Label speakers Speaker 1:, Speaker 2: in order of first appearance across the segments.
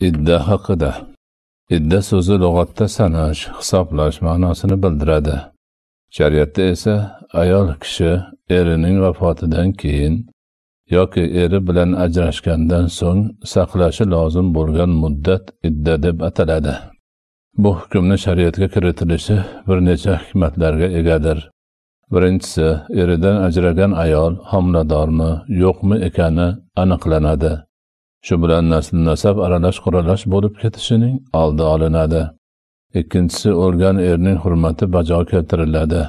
Speaker 1: idda haqida idda so'zi lug'atda sanash hisoblash ma'nosini bildiradi shariatda esa ayol kishi erining vafotidan keyin yoki eri bilan ajrashgandan so'ng saqlashi lozim bo'lgan muddat idda deb ataladi bu hukmni shariatga kiritilishi bir necha hikmatlarga egadir birinchisi eridan ajragan ayol homiladormi yo'qmi ekani aniqlanadi shu bilan nasl nasab aralash quralash bo'lib ketishining oldi olinadi ikkinchisi o'lgan erning hurmati bajo keltiriladi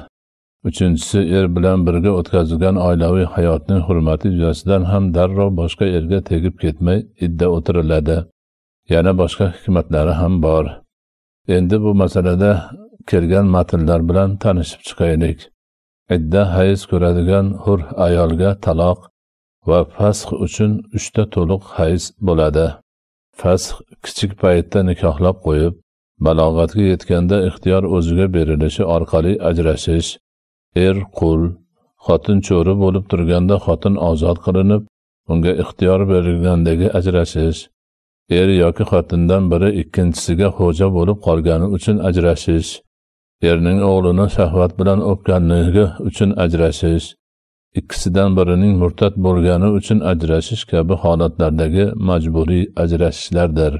Speaker 1: uchinchisi er bilan birga o'tkazilgan oilaviy hayotning hurmati yuzasidan ham darrov boshqa erga tegib ketmay idda o'tiriladi yana boshqa hikmatlari ham bor endi bu masalada kelgan matnlar bilan tanishib chiqaylik idda hayz ko'radigan hur ayolga taloq va fasx uchun uchta to'liq hayz bo'ladi fasx kichik paytda nikohlab qo'yib balog'atga yetganda ixtiyor o'ziga berilishi orqali ajrashish er qul xotin cho'ri bo'lib turganda xotin ozod qilinib unga ixtiyor berilgandagi ajrashish er yoki xotindan biri ikkinchisiga xo'ja bo'lib qolgani uchun ajrashish erning o'g'lini shahvat bilan o'pganligi uchun ajrashish ikkisidan birining murtad bo'lgani uchun ajrashish kabi holatlardagi majburiy ajrashishlardir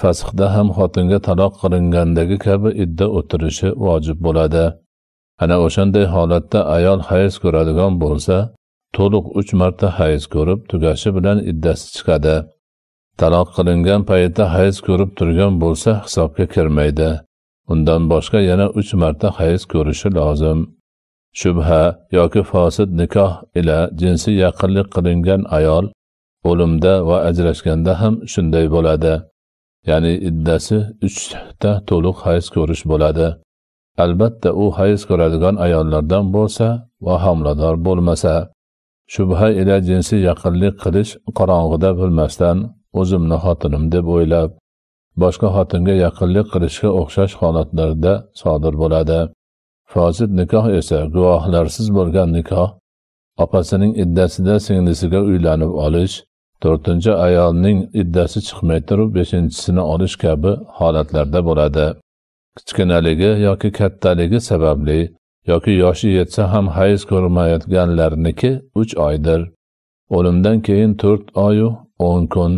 Speaker 1: fasxda ham xotinga taloq qilingandagi kabi idda o'tirishi vojib bo'ladi ana o'shanday holatda ayol hayz ko'radigan bo'lsa to'liq uch marta hayz ko'rib tugashi bilan iddasi chiqadi taloq qilingan paytda hayz ko'rib turgan bo'lsa hisobga kirmaydi undan boshqa yana uch marta hayz ko'rishi lozim shubha yoki fosid nikoh ila jinsiy yaqinlik qilingan ayol o'limda va ajrashganda ham shunday bo'ladi ya'ni iddasi uchta to'liq hayz ko'rish bo'ladi albatta u hayz ko'radigan ayollardan bo'lsa va homilador bo'lmasa shubha ila jinsiy yaqinlik qilish qorong'ida bilmasdan o'zimni xotinim deb o'ylab boshqa xotinga yaqinlik qilishga o'xshash holatlarda sodir bo'ladi Fozid nikoh esa guvohlarsiz bo'lgan nikoh, opasining iddasida singlisiga uylanib olish, to'rtinchi ayolning iddasi chiqmay turib beshinchisini olish kabi holatlarda bo'ladi. Kichkinaligi yoki kattaligi sababli yoki yoshi yetsa ham hayz ko'rmayotganlarniki 3 oydir. O'limdan keyin 4 oy 10 kun.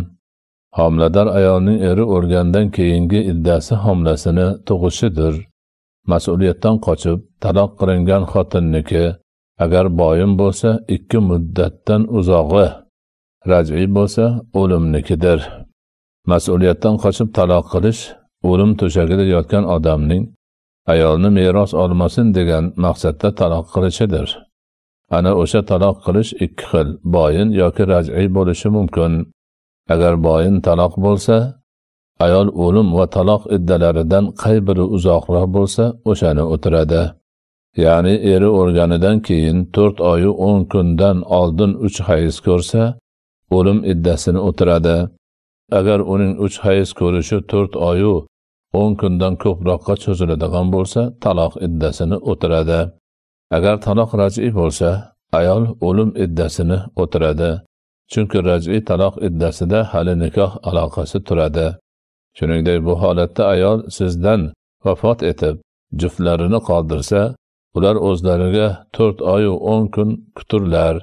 Speaker 1: Homilador ayolning eri o'lgandan keyingi iddasi homilasini tug'ishidir. mas'uliyatdan qochib taloq qilingan xotinniki agar boyim bo'lsa ikki muddatdan uzog'i raj'iy bo'lsa o'limnikidir mas'uliyatdan qochib taloq qilish o'lim to'shagida yotgan odamning ayolni meros olmasin degan maqsadda taloq qilishidir ana o'sha taloq qilish ikki xil boyin yoki raj'iy bo'lishi mumkin agar boyin taloq bo'lsa ayol o'lim va taloq iddalaridan qay biri uzoqroq bo'lsa o'shani o'tiradi ya'ni eri o'lganidan keyin to'rt oyu o'n kundan oldin uch hayiz ko'rsa o'lim iddasini o'tiradi agar uning uch hayiz ko'rishi to'rt oyu o'n kundan ko'proqqa cho'ziladigan bo'lsa taloq iddasini o'tiradi agar taloq rajiy bo'lsa ayol o'lim iddasini o'tiradi chunki rajiy taloq iddasida hali nikoh aloqasi turadi shuningdek bu holatda ayol sizdan vafot etib juftlarini qoldirsa ular o'zlariga to'rt oyu o'n kun kuturlar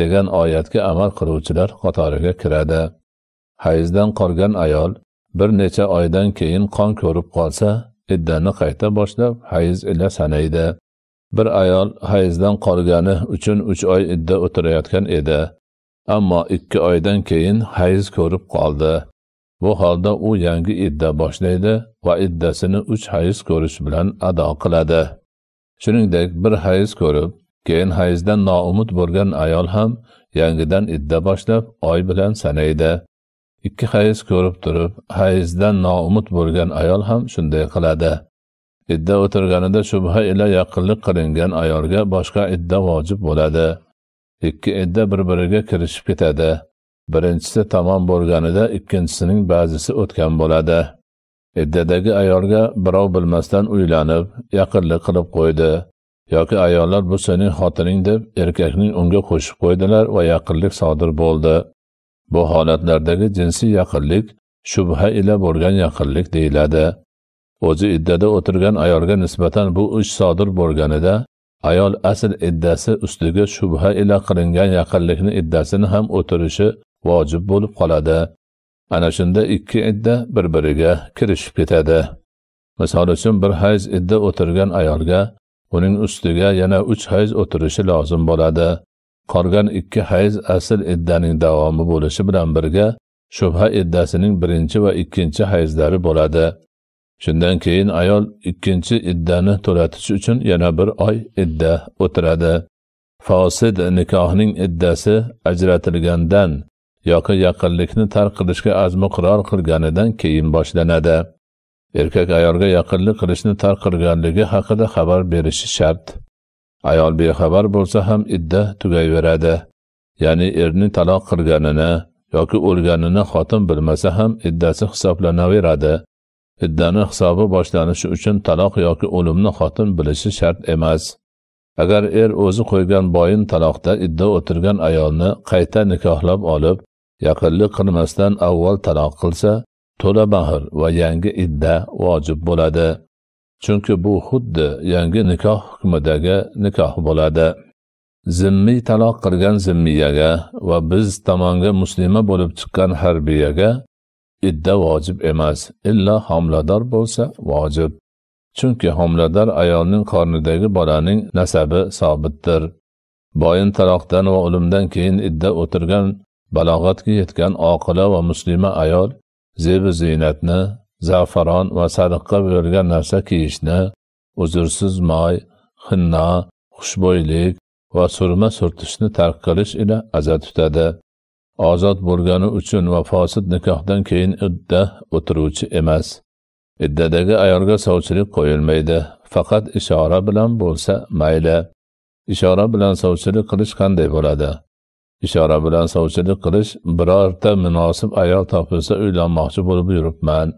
Speaker 1: degan oyatga amal qiluvchilar qatoriga kiradi hayzdan qolgan ayol bir necha oydan keyin qon ko'rib qolsa iddani qayta boshlab hayz ila sanaydi bir ayol hayzdan qolgani uchun uch oy idda o'tirayotgan edi ammo ikki oydan keyin hayz ko'rib qoldi bu holda u yangi idda boshlaydi va iddasini uch hayz ko'rish bilan ado qiladi shuningdek bir hayz ko'rib keyin hayzdan noumid bo'lgan ayol ham yangidan idda boshlab oy bilan sanaydi ikki hayz ko'rib turib hayzdan noumid bo'lgan ayol ham shunday qiladi idda o'tirganida shubha ila yaqinlik qilingan ayolga boshqa idda vojib bo'ladi ikki idda bir biriga kirishib ketadi birinchisi tamom bo'lganida ikkinchisining ba'zisi o'tgan bo'ladi iddadagi ayolga birov bilmasdan uylanib yaqinlik qilib qo'ydi yoki ayollar bu sening xotining deb erkakning unga qo'shib qo'ydilar va yaqinlik sodir bo'ldi bu holatlardagi jinsiy yaqinlik shubha ila bo'lgan yaqinlik deyiladi o'zi iddada o'tirgan ayolga nisbatan bu ish sodir bo'lganida ayol asl iddasi ustiga shubha ila qilingan yaqinlikni iddasini ham o'tirishi vojib bo'lib qoladi ana shunda ikki idda bir biriga kirishib ketadi misol uchun bir hayz idda o'tirgan ayolga uning ustiga yana uch hayz o'tirishi lozim bo'ladi qolgan ikki hayz asl iddaning davomi bo'lishi bilan birga shubha iddasining birinchi va ikkinchi hayzlari bo'ladi shundan keyin ayol ikkinchi iddani to'latish uchun yana bir oy idda o'tiradi fosid nikohning iddasi ajratilgandan yoki yaqinlikni tark qilishga azmi qiror qilganidan keyin boshlanadi erkak ayolga yaqinlik qilishni tark qilganligi haqida xabar berishi shart ayol bexabar bo'lsa ham idda tugayveradi ya'ni erni taloq qilganini yoki o'lganini xotin bilmasa ham iddasi hisoblanaveradi iddani hisobi boshlanishi uchun taloq yoki o'limni xotin bilishi shart emas agar er o'zi qo'ygan boyin taloqda idda o'tirgan ayolni qayta nikohlab olib yaqinlik qilmasdan avval taloq qilsa to'la mahr va yangi idda vojib bo'ladi chunki bu xuddi yangi nikoh hukmidagi nikoh bo'ladi zimmiy taloq qilgan zimmiyaga va biz tomonga muslima bo'lib chiqqan harbiyaga idda vojib emas illo homilador bo'lsa vojib chunki homilador ayolning qornidagi bolaning nasabi sobitdir boyin taloqdan va o'limdan keyin idda o'tirgan balog'atga yetgan oqila va muslima ayol zebi ziynatni zafaron va sariqqa buyurgan narsa kiyishni uzursiz moy xinno xushbo'ylik va surma surtishni tark qilish ila aza tutadi ozod bo'lgani uchun va fosid nikohdan keyin idda o'tiruvchi emas iddadagi ayolga sovchilik qo'yilmaydi faqat ishora bilan bo'lsa mayli ishora bilan sovchilik qilish qanday bo'ladi ishora bilan sovchilik qilish birorta munosib ayol topilsa uylanmoqchi bo'lib yuribman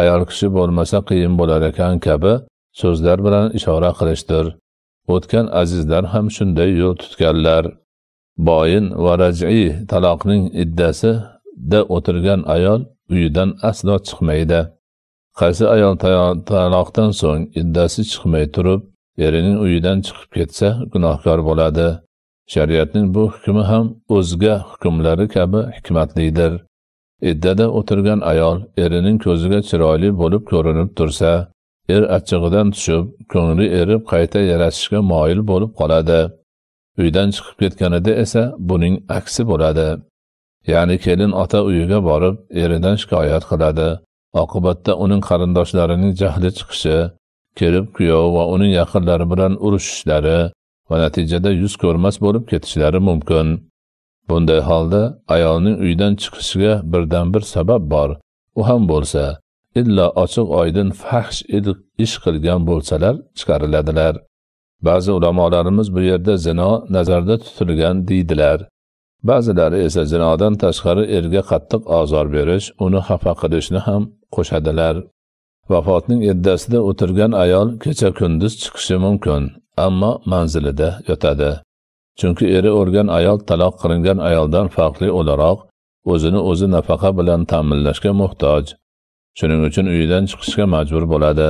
Speaker 1: ayol kishi bo'lmasa qiyin bo'lar ekan kabi so'zlar bilan ishora qilishdir o'tgan azizlar ham shunday yo'l tutganlar boyin va raj'iy taloqning iddasida o'tirgan ayol uyidan aslo chiqmaydi qaysi ayol taloqdan so'ng iddasi chiqmay turib erining uyidan chiqib ketsa gunohkor bo'ladi shariatning bu hukmi ham o'zga hukmlari kabi hikmatlidir iddada o'tirgan ayol erining ko'ziga chiroyli bo'lib ko'rinib tursa er achchig'idan tushib ko'ngli erib qayta yarashishga moyil bo'lib qoladi uydan chiqib ketganida esa buning aksi bo'ladi ya'ni kelin ota uyiga borib eridan shikoyat qiladi oqibatda uning qarindoshlarining jahli chiqishi kelib kuyov va uning yaqinlari bilan urushishlari va natijada yuz ko'rmas bo'lib ketishlari mumkin bunday holda ayolning uydan chiqishiga birdan bir sabab bor u ham bo'lsa illo ochiq oydin fahsh ish qilgan bo'lsalar chiqariladilar ba'zi ulamolarimiz bu yerda zino nazarda tutilgan deydilar ba'zilari esa zinodan tashqari erga qattiq ozor berish uni xafa qilishni ham qo'shadilar Vafotning iddasida o'tirgan ayol kecha kunduz chiqishi mumkin, ammo manzilida yotadi. Chunki eri o'lgan ayol taloq qilingan ayoldan farqli o'laroq o'zini o'zi nafaqa bilan ta'minlashga muhtoj. Shuning uchun uyidan chiqishga majbur bo'ladi.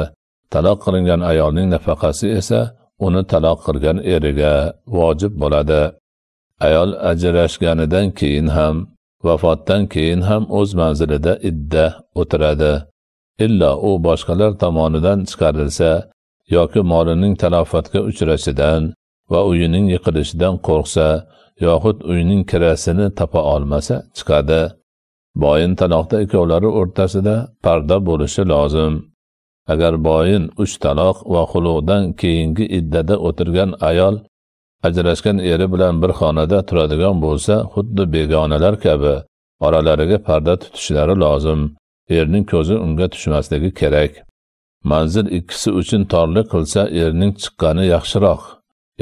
Speaker 1: Taloq qilingan ayolning nafaqasi esa uni taloq qilgan eriga vojib bo'ladi. Ayol ajrashganidan keyin ham vafotdan keyin ham o'z manzilida idda o'tiradi. illo u boshqalar tomonidan chiqarilsa yoki molining talofatga uchrashidan va uyining yiqilishidan qo'rqsa yoxud uyning kirasini topa olmasa chiqadi boyin taloqda ikkovlari o'rtasida parda bo'lishi lozim agar boyin uch taloq va xulugdan keyingi iddada o'tirgan ayol ajrashgan eri bilan bir xonada turadigan bo'lsa xuddi begonalar kabi oralariga parda tutishlari lozim erning ko'zi unga tushmasligi kerak manzil ikkisi uchun torlik qilsa erning chiqqani yaxshiroq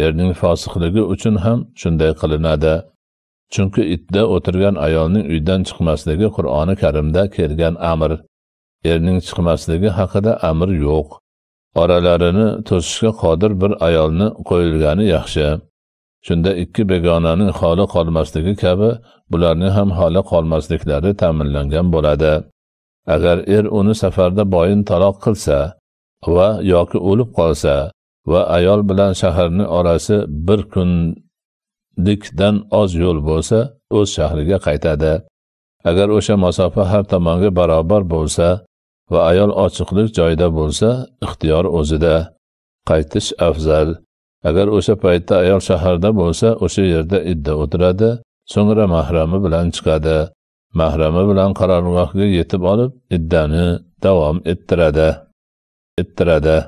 Speaker 1: erning fosiqligi uchun ham shunday qilinadi chunki itda o'tirgan ayolning uydan chiqmasligi qur'oni karimda kelgan amr erning chiqmasligi haqida amr yo'q oralarini to'sishga qodir bir ayolni qo'yilgani yaxshi shunda ikki begonaning holi qolmasligi kabi bularning ham holi qolmasliklari ta'minlangan bo'ladi agar er uni safarda boyin taloq qilsa va yoki o'lib qolsa va ayol bilan shaharni orasi bir kunlikdan oz yo'l bo'lsa o'z shahriga qaytadi agar o'sha masofa har tomonga barobar bo'lsa va ayol ochiqlik joyda bo'lsa ixtiyor o'zida qaytish afzal agar o'sha paytda ayol shaharda bo'lsa o'sha yerda idda o'tiradi so'ngra mahrami bilan chiqadi mahrami bilan qarorgohga yetib olib iddani davom ettiradi ettiradi